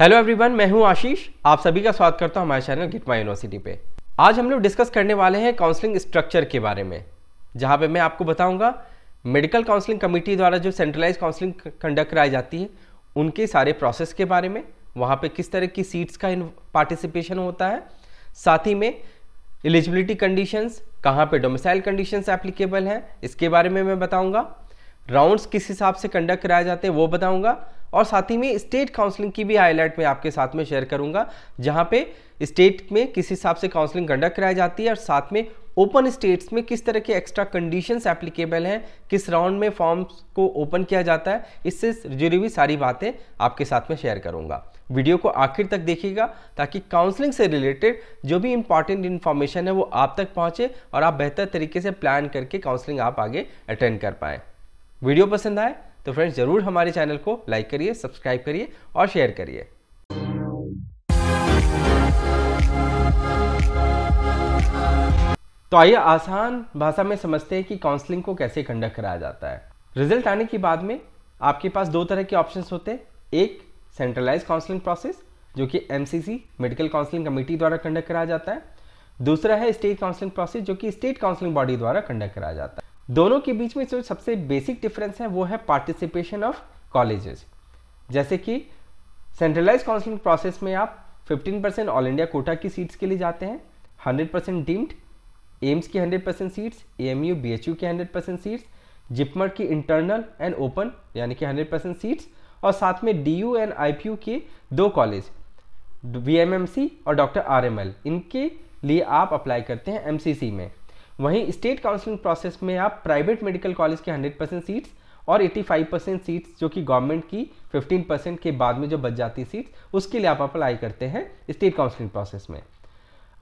hello everyone मैं हूं आशीष आप सभी का स्वागत करता हूं हमारे चैनल गिटमा यूनिवर्सिटी पे आज हम लोग डिस्कस करने वाले हैं काउंसलिंग स्ट्रक्चर के बारे में जहां पे मैं आपको बताऊंगा मेडिकल काउंसलिंग कमेटी द्वारा जो सेंट्रलाइज काउंसलिंग कंडक्ट कराई जाती है उनके सारे प्रोसेस के बारे में वहाँ पर किस तरह की सीट्स का पार्टिसिपेशन होता है साथ ही में एलिजिबिलिटी कंडीशंस कहाँ पे डोमिसाइल कंडीशंस एप्लीकेबल हैं इसके बारे में मैं बताऊंगा राउंड्स किस हिसाब से कंडक्ट कराए जाते हैं वो बताऊंगा और साथ ही में स्टेट काउंसलिंग की भी हाईलाइट में आपके साथ में शेयर करूंगा जहां पे स्टेट में किस हिसाब से काउंसलिंग कंडक्ट कराई जाती है और साथ में ओपन स्टेट्स में किस तरह के एक्स्ट्रा कंडीशंस एप्लीकेबल हैं किस राउंड में फॉर्म्स को ओपन किया जाता है इससे जुड़ी हुई सारी बातें आपके साथ में शेयर करूंगा वीडियो को आखिर तक देखिएगा ताकि काउंसलिंग से रिलेटेड जो भी इंपॉर्टेंट इन्फॉर्मेशन है वो आप तक पहुंचे और आप बेहतर तरीके से प्लान करके काउंसलिंग आप आगे अटेंड कर पाए वीडियो पसंद आए तो फ्रेंड्स ज़रूर हमारे चैनल को लाइक करिए सब्सक्राइब करिए और शेयर करिए तो आइए आसान भाषा में समझते हैं कि काउंसलिंग को कैसे कंडक्ट कराया जाता है रिजल्ट आने के बाद में आपके पास दो तरह के ऑप्शंस होते हैं एक सेंट्रलाइज काउंसलिंग प्रोसेस जो कि एमसीसी मेडिकल काउंसलिंग कमेटी द्वारा कंडक्ट कराया जाता है दूसरा है स्टेट काउंसलिंग प्रोसेस जो कि स्टेट काउंसलिंग बॉडी द्वारा कंडक्ट कराया जाता है दोनों के बीच में जो सबसे बेसिक डिफरेंस है वो है पार्टिसिपेशन ऑफ कॉलेजेस जैसे कि सेंट्रलाइज काउंसलिंग प्रोसेस में आप 15 परसेंट ऑल इंडिया कोटा की सीट्स के लिए जाते हैं 100 परसेंट डीम्ड एम्स की 100 percent seats A M U B H U की हंड्रेड परसेंट सीट्स जिपमर की इंटरनल एंड ओपन यानी कि 100 परसेंट सीट्स और साथ में D U and I P U के दो college V M M C और डॉक्टर आर एम एल इनके लिए आप अप्लाई करते हैं एम सी सी में वहीं स्टेट काउंसलिंग प्रोसेस में आप प्राइवेट मेडिकल कॉलेज के 100 परसेंट सीट्स और 85 परसेंट सीट्स जो कि गवर्नमेंट की 15 परसेंट के बाद में जो बच जाती सीट्स उसके लिए आप अप्लाई करते हैं स्टेट काउंसलिंग प्रोसेस में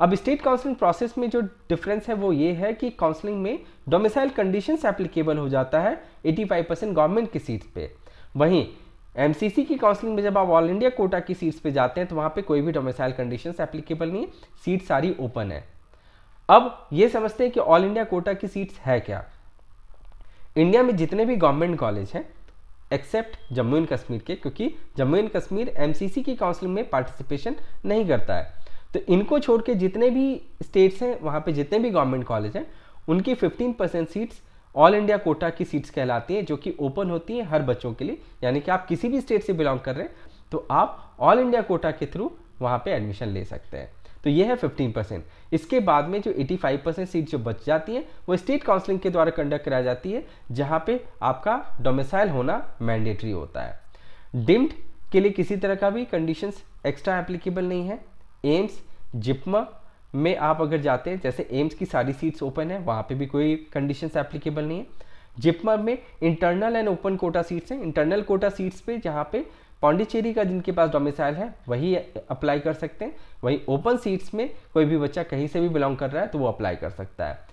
अब स्टेट काउंसलिंग प्रोसेस में जो डिफरेंस है वो ये है कि काउंसलिंग में डोमिसाइल कंडीशन एप्लीकेबल हो जाता है एटी परसेंट गवर्नमेंट की सीट्स पर वहीं एमसीसी की काउंसलिंग में जब आप ऑल इंडिया कोटा की सीट्स पर जाते हैं तो वहाँ पर कोई भी डोमिसाइल कंडीशन एप्लीकेबल नहीं सीट सारी ओपन है अब ये समझते हैं कि ऑल इंडिया कोटा की सीट्स है क्या इंडिया में जितने भी गवर्नमेंट कॉलेज हैं एक्सेप्ट जम्मू एंड कश्मीर के क्योंकि जम्मू एंड कश्मीर एम की काउंसिलिंग में पार्टिसिपेशन नहीं करता है तो इनको छोड़ के जितने भी स्टेट्स हैं वहाँ पे जितने भी गवर्नमेंट कॉलेज हैं उनकी 15 percent seats all India quota की सीट्स कहलाती हैं जो कि ओपन होती हैं हर बच्चों के लिए यानी कि आप किसी भी स्टेट से बिलोंग कर रहे हैं तो आप ऑल इंडिया कोटा के थ्रू वहाँ पर एडमिशन ले सकते हैं तो ये है फिफ्टीन परसेंट इसके बाद में जो एटी फाइव परसेंट सीट जो बच जाती है वो स्टेट काउंसलिंग के द्वारा कंडक्ट कराई जाती है जहाँ पे आपका डोमिसाइल होना मैंडेटरी होता है डिम्ड के लिए किसी तरह का भी कंडीशन एक्स्ट्रा एप्लीकेबल नहीं है एम्स जिपमा में आप अगर जाते हैं जैसे एम्स की सारी सीट्स ओपन है वहाँ पे भी कोई कंडीशंस एप्लीकेबल नहीं है जिपमर में internal and open quota seats हैं इंटरनल कोटा सीट्स पे जहाँ पे पांडिचेरी का जिनके पास डोमिसाइल है वही अप्लाई कर सकते हैं वहीं ओपन सीट्स में कोई भी बच्चा कहीं से भी बिलोंग कर रहा है तो वो अप्लाई कर सकता है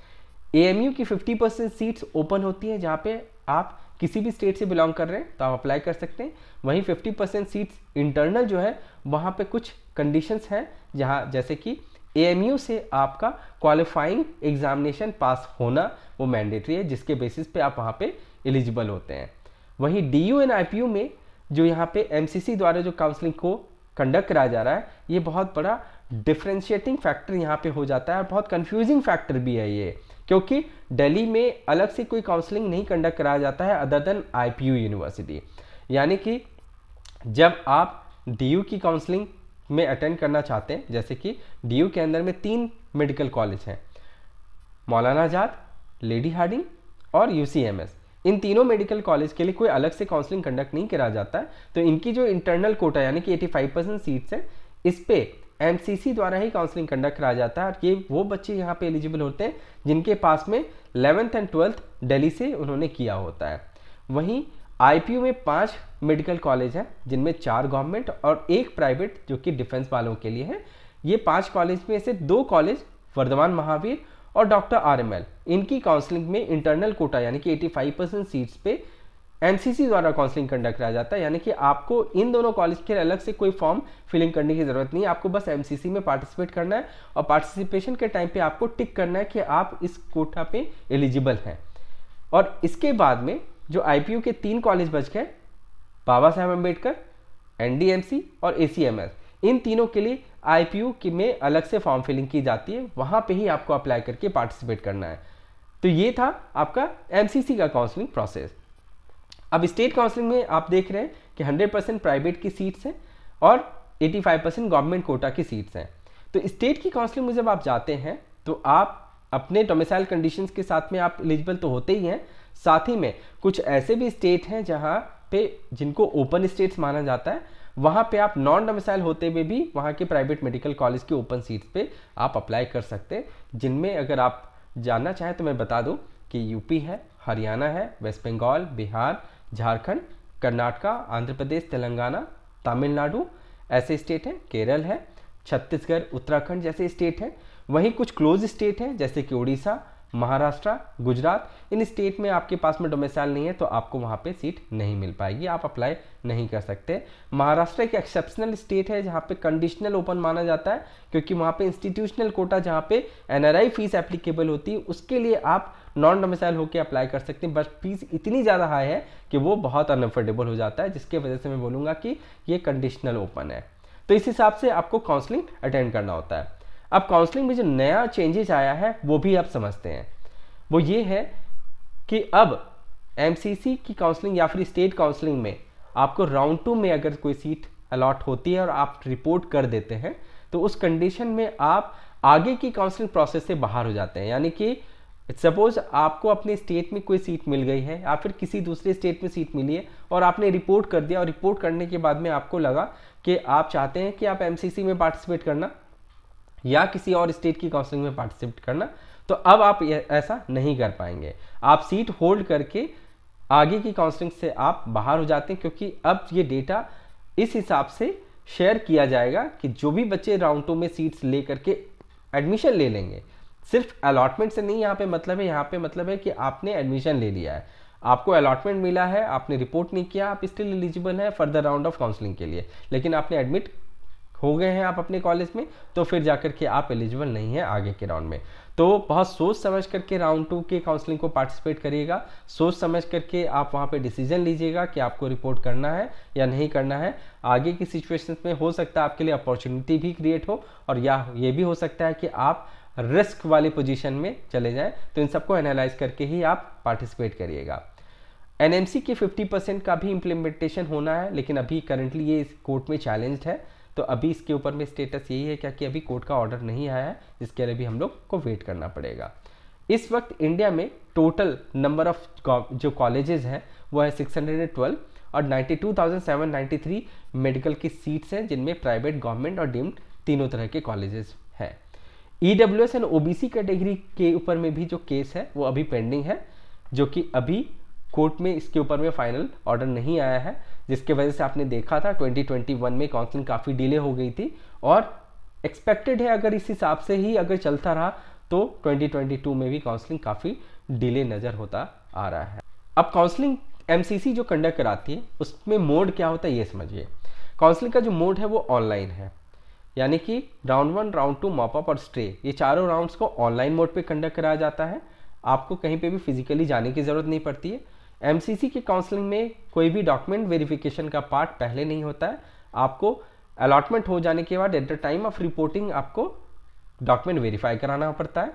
एएमयू की 50 परसेंट सीट्स ओपन होती हैं जहाँ पे आप किसी भी स्टेट से बिलोंग कर रहे हैं तो आप अप्लाई कर सकते हैं वहीं 50 परसेंट सीट्स इंटरनल जो है वहाँ पे कुछ कंडीशंस हैं जहाँ जैसे कि ए से आपका क्वालिफाइंग एग्जामिनेशन पास होना वो मैंडेटरी है जिसके बेसिस पे आप वहाँ पे एलिजिबल होते हैं वहीं डी यू एंड आई में जो यहाँ पे एम द्वारा जो काउंसलिंग को कंडक्ट कराया जा रहा है ये बहुत बड़ा डिफ्रेंशिएटिंग फैक्टर यहाँ पे हो जाता है और बहुत कंफ्यूजिंग फैक्टर भी है ये क्योंकि दिल्ली में अलग से कोई काउंसलिंग नहीं कंडक्ट कराया जाता है अदर देन आई यूनिवर्सिटी यानी कि जब आप डी की काउंसलिंग में अटेंड करना चाहते हैं जैसे कि डी के अंदर में तीन मेडिकल कॉलेज हैं मौलाना आजाद लेडी हार्डिंग और यू इन तीनों मेडिकल कॉलेज के लिए कोई अलग से काउंसलिंग कंडक्ट नहीं करा जाता है तो इनकी जो इंटरनल कोटा यानी कि 85 परसेंट सीट्स है इस पर एम द्वारा ही काउंसलिंग कंडक्ट कराया जाता है और ये वो बच्चे यहाँ पे एलिजिबल होते हैं जिनके पास में इलेवंथ एंड ट्वेल्थ डेली से उन्होंने किया होता है वहीं आईपीयू में पांच मेडिकल कॉलेज हैं जिनमें चार गवर्नमेंट और एक प्राइवेट जो कि डिफेंस वालों के लिए है ये पांच कॉलेज में से दो कॉलेज वर्धमान महावीर और डॉक्टर आरएमएल इनकी काउंसलिंग में इंटरनल कोटा यानी कि 85 परसेंट सीट्स पे एनसीसी द्वारा काउंसलिंग कंडक्ट कराया जाता है यानी कि आपको इन दोनों कॉलेज के अलग से कोई फॉर्म फिलिंग करने की ज़रूरत नहीं है आपको बस एमसीसी में पार्टिसिपेट करना है और पार्टिसिपेशन के टाइम पे आपको टिक करना है कि आप इस कोटा पे एलिजिबल हैं और इसके बाद में जो यू के तीन कॉलेज बच गए बाबा साहेब अम्बेडकर सी और एस इन तीनों के लिए आईपीयू की में अलग से फॉर्म फिलिंग की जाती है वहां पे ही आपको अप्लाई करके पार्टिसिपेट करना है तो ये था आपका एमसीसी का काउंसलिंग प्रोसेस अब स्टेट काउंसलिंग में आप देख रहे हैं कि 100 परसेंट प्राइवेट की सीट्स हैं और 85 परसेंट गवर्नमेंट कोटा की सीट्स हैं तो स्टेट की काउंसलिंग में जब आप जाते हैं तो आप अपने डोमिसाइल कंडीशन के साथ में आप एलिजिबल तो होते ही हैं साथ ही में कुछ ऐसे भी स्टेट हैं जहाँ पे जिनको ओपन स्टेट्स माना जाता है वहां पे आप नॉन डोमिसाइल होते हुए भी वहाँ के प्राइवेट मेडिकल कॉलेज की ओपन सीट्स पे आप अप्लाई कर सकते हैं जिनमें अगर आप जानना चाहें तो मैं बता दूं कि यूपी है हरियाणा है वेस्ट बंगाल बिहार झारखंड कर्नाटका आंध्र प्रदेश तेलंगाना तमिलनाडु ऐसे स्टेट हैं केरल है छत्तीसगढ़ उत्तराखंड जैसे स्टेट हैं वहीं कुछ क्लोज स्टेट हैं जैसे कि उड़ीसा महाराष्ट्र गुजरात इन स्टेट में आपके पास में डोमेसाइल नहीं है तो आपको वहाँ पे सीट नहीं मिल पाएगी आप अप्लाई नहीं कर सकते महाराष्ट्र एक एक्सेप्शनल स्टेट है जहाँ पे कंडीशनल ओपन माना जाता है क्योंकि वहाँ पे इंस्टीट्यूशनल कोटा जहाँ पे एनआरआई फीस एप्लीकेबल होती है उसके लिए आप नॉन डोमिसाइल होकर अप्लाई कर सकते हैं बट फीस इतनी ज़्यादा हाई है कि वो बहुत अनफोर्डेबल हो जाता है जिसके वजह से मैं बोलूँगा कि ये कंडीशनल ओपन है तो इस हिसाब से आपको काउंसलिंग अटेंड करना होता है अब काउंसलिंग में जो नया चेंजेस आया है वो भी आप समझते हैं वो ये है कि अब एम की काउंसलिंग या फिर स्टेट काउंसलिंग में आपको राउंड टू में अगर कोई सीट अलॉट होती है और आप रिपोर्ट कर देते हैं तो उस कंडीशन में आप आगे की काउंसलिंग प्रोसेस से बाहर हो जाते हैं यानी कि सपोज आपको अपने स्टेट में कोई सीट मिल गई है या फिर किसी दूसरे स्टेट में सीट मिली है और आपने रिपोर्ट कर दिया और रिपोर्ट करने के बाद में आपको लगा कि आप चाहते हैं कि आप एम में पार्टिसिपेट करना या किसी और स्टेट की काउंसलिंग में पार्टिसिपेट करना तो अब आप ऐसा नहीं कर पाएंगे आप सीट होल्ड करके आगे की काउंसलिंग से आप बाहर हो जाते हैं क्योंकि अब ये डेटा इस हिसाब से शेयर किया जाएगा कि जो भी बच्चे राउंड टू में सीट्स ले करके एडमिशन ले लेंगे सिर्फ अलॉटमेंट से नहीं यहाँ पे मतलब है यहाँ पे मतलब है कि आपने एडमिशन ले लिया है आपको अलॉटमेंट मिला है आपने रिपोर्ट नहीं किया आप स्टिल एलिजिबल है फर्दर राउंड ऑफ काउंसलिंग के लिए लेकिन आपने एडमिट हो गए हैं आप अपने कॉलेज में तो फिर जाकर के आप एलिजिबल नहीं है आगे के राउंड में तो बहुत सोच समझ करके राउंड टू के काउंसलिंग को पार्टिसिपेट करिएगा सोच समझ करके आप वहाँ पे डिसीजन लीजिएगा कि आपको रिपोर्ट करना है या नहीं करना है आगे की सिचुएशन में हो सकता है आपके लिए अपॉर्चुनिटी भी क्रिएट हो और या ये भी हो सकता है कि आप रिस्क वाली पोजिशन में चले जाए तो इन सबको एनालाइज करके ही आप पार्टिसिपेट करिएगा एनएमसी के फिफ्टी परसेंट का भी इम्प्लीमेंटेशन होना है लेकिन अभी करंटली ये इस कोर्ट में चैलेंज है तो अभी इसके ऊपर में स्टेटस यही है क्या कि अभी कोर्ट का ऑर्डर नहीं आया है जिसके लिए भी हम लोग को वेट करना पड़ेगा इस वक्त इंडिया में टोटल नंबर ऑफ जो कॉलेजेस हैं वो है 612 और 92,793 मेडिकल की सीट्स हैं जिनमें प्राइवेट गवर्नमेंट और डीम्ड तीनों तरह के कॉलेजेस हैं E W S and O B C category के ऊपर में भी जो केस है वो अभी पेंडिंग है जो कि अभी कोर्ट में इसके ऊपर में फाइनल ऑर्डर नहीं आया है जिसके वजह से आपने देखा था 2021 में काउंसिल काफ़ी डिले हो गई थी और एक्सपेक्टेड है अगर इस हिसाब से ही अगर चलता रहा तो 2022 में भी काउंसलिंग काफ़ी डिले नज़र होता आ रहा है अब काउंसलिंग एमसीसी जो कंडक्ट कराती है उसमें मोड क्या होता है ये समझिए काउंसलिंग का जो मोड है वो ऑनलाइन है यानी कि round one round two mop up और स्ट्रे ये चारों राउंड्स को ऑनलाइन मोड पे कंडक्ट कराया जाता है आपको कहीं पे भी फिजिकली जाने की ज़रूरत नहीं पड़ती है एम की काउंसलिंग में कोई भी डॉक्यूमेंट वेरिफिकेशन का पार्ट पहले नहीं होता है आपको अलॉटमेंट हो जाने के बाद at the time of reporting आपको डॉक्यूमेंट वेरीफाई कराना पड़ता है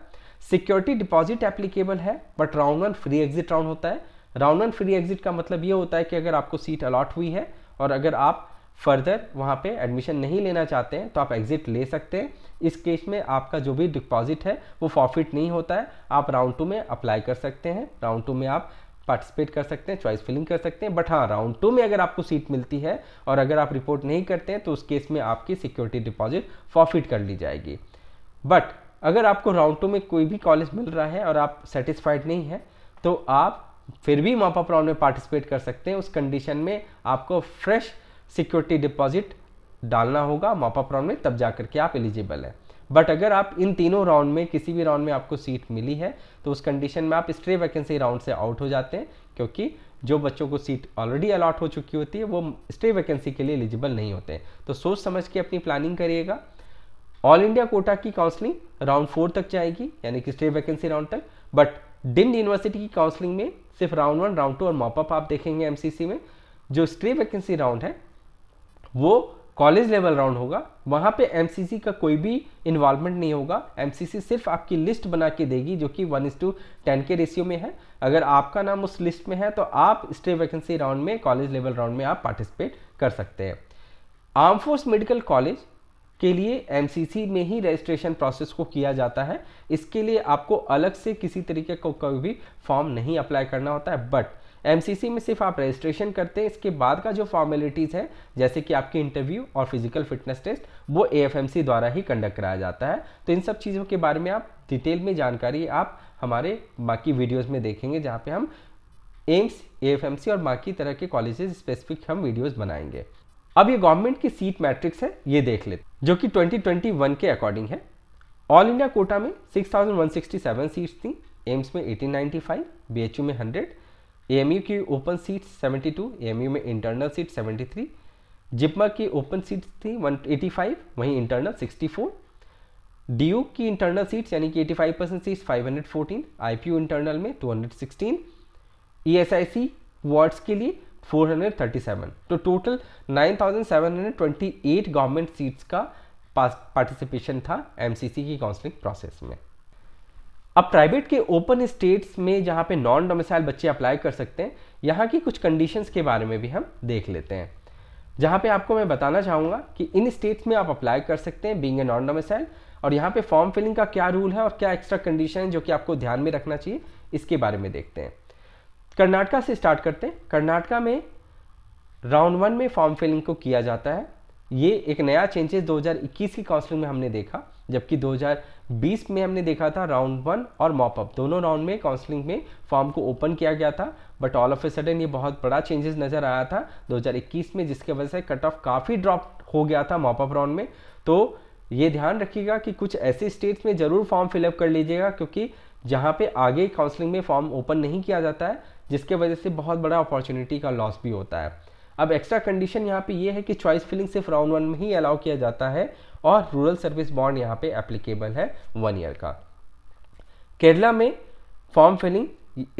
सिक्योरिटी डिपॉजिट एप्लीकेबल है but round one free exit round होता है राउंड वन फ्री एग्जिट का मतलब ये होता है कि अगर आपको सीट अलॉट हुई है और अगर आप फर्दर वहाँ पे एडमिशन नहीं लेना चाहते हैं तो आप एग्जिट ले सकते हैं इस केस में आपका जो भी डिपॉजिट है वो फॉफिट नहीं होता है आप राउंड टू में अप्लाई कर सकते हैं राउंड टू में आप पार्टिसिपेट कर सकते हैं चॉइस फिलिंग कर सकते हैं बट हाँ राउंड टू में अगर आपको सीट मिलती है और अगर आप रिपोर्ट नहीं करते हैं तो उस केस में आपकी सिक्योरिटी डिपॉजिट फॉफिट कर ली जाएगी बट अगर आपको राउंड टू में कोई भी कॉलेज मिल रहा है और आप सेटिस्फाइड नहीं है तो आप फिर भी मॉपअप राउंड में पार्टिसिपेट कर सकते हैं उस कंडीशन में आपको फ्रेश सिक्योरिटी डिपॉजिट डालना होगा मॉपअप राउंड में तब जा करके आप एलिजिबल हैं बट अगर आप इन तीनों राउंड में किसी भी राउंड में आपको सीट मिली है तो उस कंडीशन में आप स्ट्रे वैकेंसी राउंड से आउट हो जाते हैं क्योंकि जो बच्चों को सीट ऑलरेडी अलॉट हो चुकी होती है वो स्टे वैकेंसी के लिए एलिजिबल नहीं होते हैं तो सोच समझ के अपनी प्लानिंग करिएगा ऑल इंडिया कोटा की काउंसलिंग राउंड फोर तक जाएगी यानी कि स्टे वैकेंसी राउंड तक बट डिम्ड यूनिवर्सिटी की काउंसलिंग में सिर्फ राउंड वन राउंड टू और मॉपअप आप देखेंगे एमसीसी में जो स्टे वैकेंसी राउंड है वो कॉलेज लेवल राउंड होगा वहाँ पे एमसीसी का कोई भी इन्वॉल्वमेंट नहीं होगा एमसीसी सिर्फ आपकी लिस्ट बना के देगी जो कि वन इज टू टेन के रेशियो में है अगर आपका नाम उस लिस्ट में है तो आप स्टे वैकेंसी राउंड में कॉलेज लेवल राउंड में आप पार्टिसिपेट कर सकते हैं आर्म फोर्स मेडिकल कॉलेज के लिए एम में ही रजिस्ट्रेशन प्रोसेस को किया जाता है इसके लिए आपको अलग से किसी तरीके को कोई भी फॉर्म नहीं अप्लाई करना होता है बट एमसीसी में सिर्फ आप रजिस्ट्रेशन करते हैं इसके बाद का जो फॉर्मेलिटीज़ है जैसे कि आपके इंटरव्यू और फिजिकल फिटनेस टेस्ट वो एएफएमसी द्वारा ही कंडक्ट कराया जाता है तो इन सब चीज़ों के बारे में आप डिटेल में जानकारी आप हमारे बाकी वीडियोज़ में देखेंगे जहाँ पर हम एम्स ए और बाकी तरह के कॉलेज स्पेसिफिक हम वीडियोज़ बनाएंगे अब ये गवर्नमेंट की सीट मैट्रिक्स है ये देख लेते जो कि 2021 के अकॉर्डिंग है ऑल इंडिया कोटा में 6,167 सीट्स थी एम्स में 1895, बीएचयू में एएमयू की ओपन सीट 72 एएमयू में इंटरनल सीट 73 जिपमा की ओपन सीट थी 185 वहीं इंटरनल 64 डीयू की इंटरनल सीट्स यानी कि 85 परसेंट सीट्स 514 आईपीयू इंटरनल में 216 ईएसआईसी वार्ड्स के लिए 437 तो टोटल 9728 गवर्नमेंट सीट्स का पार्टिसिपेशन था एमसीसी की काउंसलिंग प्रोसेस में अब प्राइवेट के ओपन स्टेट्स में जहाँ पे नॉन डोमिसाइल बच्चे अप्लाई कर सकते हैं यहाँ की कुछ कंडीशंस के बारे में भी हम देख लेते हैं जहाँ पे आपको मैं बताना चाहूँगा कि इन स्टेट्स में आप अप्लाई कर सकते हैं बींग ए नॉन डोमिसाइल और यहाँ पे फॉर्म फिलिंग का क्या रूल है और क्या एक्स्ट्रा कंडीशन है जो कि आपको ध्यान में रखना चाहिए इसके बारे में देखते हैं कर्नाटका से स्टार्ट करते हैं कर्नाटका में राउंड वन में फॉर्म फिलिंग को किया जाता है ये एक नया चेंजेस 2021 की काउंसिलिंग में हमने देखा जबकि 2020 में हमने देखा था राउंड वन और मॉपअप दोनों राउंड में काउंसलिंग में फॉर्म को ओपन किया गया था but all of a sudden ये बहुत बड़ा चेंजेस नज़र आया था 2021 में जिसके वजह से कट ऑफ काफ़ी ड्रॉप हो गया था मॉपअप राउंड में तो ये ध्यान रखिएगा कि कुछ ऐसे स्टेट्स में ज़रूर फॉर्म फिलअप कर लीजिएगा क्योंकि जहाँ पे आगे काउंसलिंग में फॉर्म ओपन नहीं किया जाता है जिसके वजह से बहुत बड़ा अपॉर्चुनिटी का लॉस भी होता है अब एक्स्ट्रा कंडीशन यहाँ पे ये है कि चॉइस फिलिंग सिर्फ राउंड वन में ही अलाउ किया जाता है और रूरल सर्विस बॉन्ड यहाँ पे एप्लीकेबल है वन ईयर का केरला में फॉर्म फिलिंग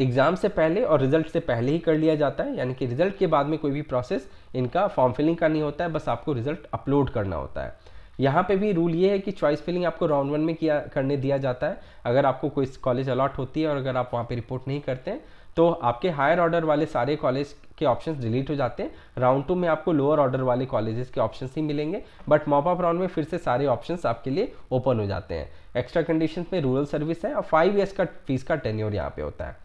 एग्ज़ाम से पहले और रिजल्ट से पहले ही कर लिया जाता है यानी कि रिजल्ट के बाद में कोई भी प्रोसेस इनका फॉर्म फिलिंग का नहीं होता है बस आपको रिजल्ट अपलोड करना होता है यहाँ पे भी रूल ये है कि चॉइस फिलिंग आपको राउंड वन में किया करने दिया जाता है अगर आपको कोई कॉलेज अलॉट होती है और अगर आप वहाँ पे रिपोर्ट नहीं करते हैं तो आपके हायर ऑर्डर वाले सारे कॉलेज के ऑप्शंस डिलीट हो जाते हैं राउंड टू में आपको लोअर ऑर्डर वाले कॉलेजेस के ऑप्शन ही मिलेंगे बट मॉपअप राउंड में फिर से सारे ऑप्शन आपके लिए ओपन हो जाते हैं एक्स्ट्रा कंडीशन में रूरल सर्विस है और फाइव ईयर्स का फीस का टेन्योर यहाँ पे होता है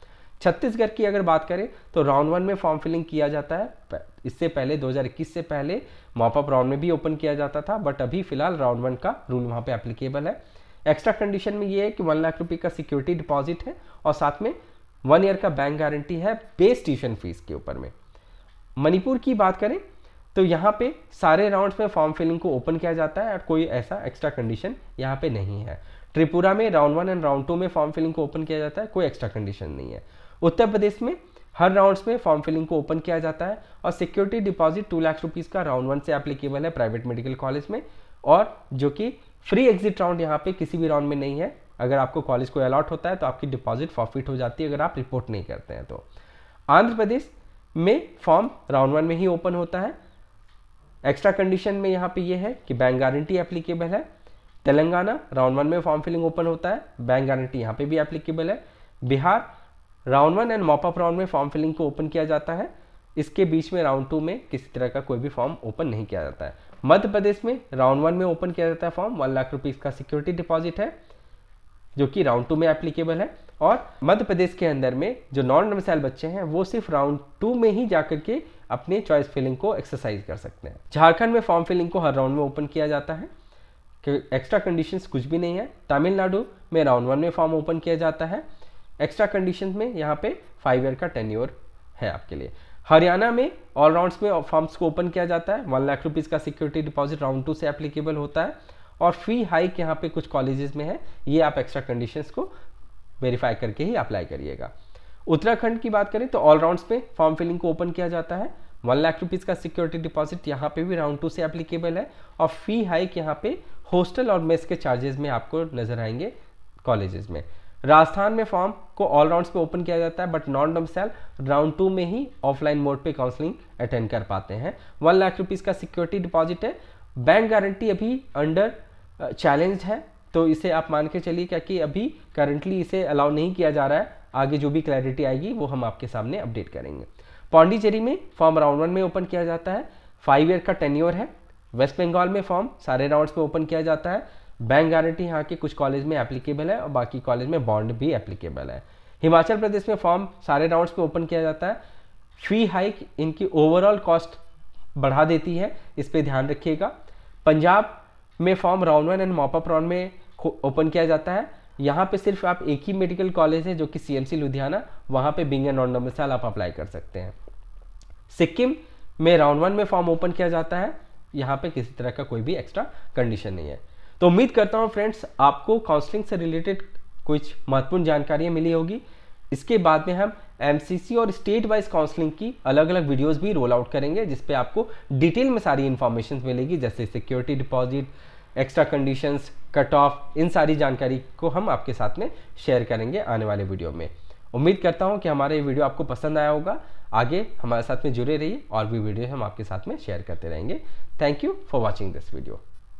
छत्तीसगढ़ की अगर बात करें तो राउंड वन में फॉर्म फिलिंग किया जाता है इससे पहले 2021 से पहले मॉपअप राउंड में भी ओपन किया जाता था बट अभी फिलहाल राउंड वन का रूल वहाँ पे एप्लीकेबल है एक्स्ट्रा कंडीशन में ये है कि वन लाख रुपये का सिक्योरिटी डिपॉजिट है और साथ में वन ईयर का बैंक गारंटी है बेस ट्यूशन फीस के ऊपर में मणिपुर की बात करें तो यहाँ पे सारे राउंड्स में फॉर्म फिलिंग को ओपन किया जाता है और कोई ऐसा एक्स्ट्रा कंडीशन यहाँ पे नहीं है त्रिपुरा में round one and round two में फॉर्म फिलिंग को ओपन किया जाता है कोई एक्स्ट्रा कंडीशन नहीं है उत्तर प्रदेश में हर राउंड्स में फॉर्म फिलिंग को ओपन किया जाता है और security deposit two lakh rupees का राउंड वन से एप्लीकेबल है प्राइवेट मेडिकल कॉलेज में और जो कि फ्री एग्जिट राउंड यहाँ पे किसी भी राउंड में नहीं है अगर आपको कॉलेज को अलॉट होता है तो आपकी डिपॉजिट फॉरफिट हो जाती है अगर आप रिपोर्ट नहीं करते हैं तो आंध्र प्रदेश में फॉर्म राउंड वन में ही ओपन होता है एक्स्ट्रा कंडीशन में यहाँ पे ये है कि बैंक गारंटी एप्लीकेबल है तेलंगाना राउंड वन में फॉर्म फिलिंग ओपन होता है बैंक गारंटी यहाँ पे भी एप्लीकेबल है Bihar round one and mop up round में फॉर्म फिलिंग को ओपन किया जाता है इसके बीच में राउंड टू में किसी तरह का कोई भी फॉर्म ओपन नहीं किया जाता है मध्य प्रदेश में राउंड वन में ओपन किया जाता है फॉर्म वन लाख रुपीज़ का सिक्योरिटी डिपॉजिट है जो कि राउंड टू में एप्लीकेबल है और मध्य प्रदेश के अंदर में जो नॉन डोमिसाइल बच्चे हैं वो सिर्फ राउंड टू में ही जाकर के अपने चॉइस फिलिंग को एक्सरसाइज कर सकते हैं झारखंड में फॉर्म फिलिंग को हर राउंड में ओपन किया जाता है एक्स्ट्रा कंडीशन कुछ भी नहीं है तमिलनाडु में राउंड वन में फॉर्म ओपन किया जाता है एक्स्ट्रा कंडीशन में यहाँ पे फाइव ईयर का टेन ईयर है आपके लिए हरियाणा में ऑल राउंड्स में फॉर्म्स को ओपन किया जाता है वन लाख रुपीज़ का सिक्योरिटी डिपॉजिट राउंड टू से एप्लीकेबल होता है और फी हाइक यहाँ पे कुछ कॉलेजेस में है ये आप एक्स्ट्रा कंडीशंस को वेरीफाई करके ही अप्लाई करिएगा उत्तराखंड की बात करें तो ऑल राउंड्स में फॉर्म फिलिंग को ओपन किया जाता है वन लाख रुपीज़ का सिक्योरिटी डिपॉजिट यहाँ पे भी राउंड टू से अप्लीकेबल है और फी हाइक यहाँ पे हॉस्टल और मेस के चार्जेस में आपको नजर आएंगे कॉलेजेस में राजस्थान में फॉर्म को ऑल पे ओपन किया जाता है but non domicile round two में ही ऑफलाइन मोड पे काउंसलिंग अटेंड कर पाते हैं वन लाख रुपीज़ का सिक्योरिटी डिपॉजिट है बैंक गारंटी अभी अंडर चैलेंज है तो इसे आप मान के चलिए क्या कि अभी करंटली इसे अलाउ नहीं किया जा रहा है आगे जो भी क्लैरिटी आएगी वो हम आपके सामने अपडेट करेंगे पौंडीचेरी में फॉर्म राउंड वन में ओपन किया जाता है फाइव ईयर का टेन्योर है वेस्ट बंगाल में फॉर्म सारे राउंड्स में ओपन किया जाता है बैंक गारंटी यहाँ के कुछ कॉलेज में एप्लीकेबल है और बाकी कॉलेज में बॉन्ड भी एप्लीकेबल है हिमाचल प्रदेश में फॉर्म सारे राउंड्स में ओपन किया जाता है फी हाइक इनकी ओवरऑल कॉस्ट बढ़ा देती है इस पर ध्यान रखिएगा पंजाब में form round one and mop up round में ओपन किया जाता है यहाँ पे सिर्फ आप एक ही मेडिकल कॉलेज है जो कि सीएमसी लुधियाना वहाँ पे बिंग एंड राउंड नंबर साल आप अप्लाई कर सकते हैं सिक्किम में राउंड वन में फॉर्म ओपन किया जाता है यहाँ पे किसी तरह का कोई भी एक्स्ट्रा कंडीशन नहीं है तो उम्मीद करता हूँ फ्रेंड्स आपको काउंसलिंग से रिलेटेड कुछ महत्वपूर्ण जानकारियाँ मिली होगी इसके बाद में हम एम और स्टेट वाइज काउंसलिंग की अलग अलग वीडियोस भी रोल आउट करेंगे जिसपे आपको डिटेल में सारी इन्फॉर्मेशन मिलेगी जैसे security deposit extra conditions cut off इन सारी जानकारी को हम आपके साथ में शेयर करेंगे आने वाले वीडियो में उम्मीद करता हूँ कि हमारा ये वीडियो आपको पसंद आया होगा आगे हमारे साथ में जुड़े रहिए और भी वीडियो हम आपके साथ में शेयर करते रहेंगे thank you for watching this video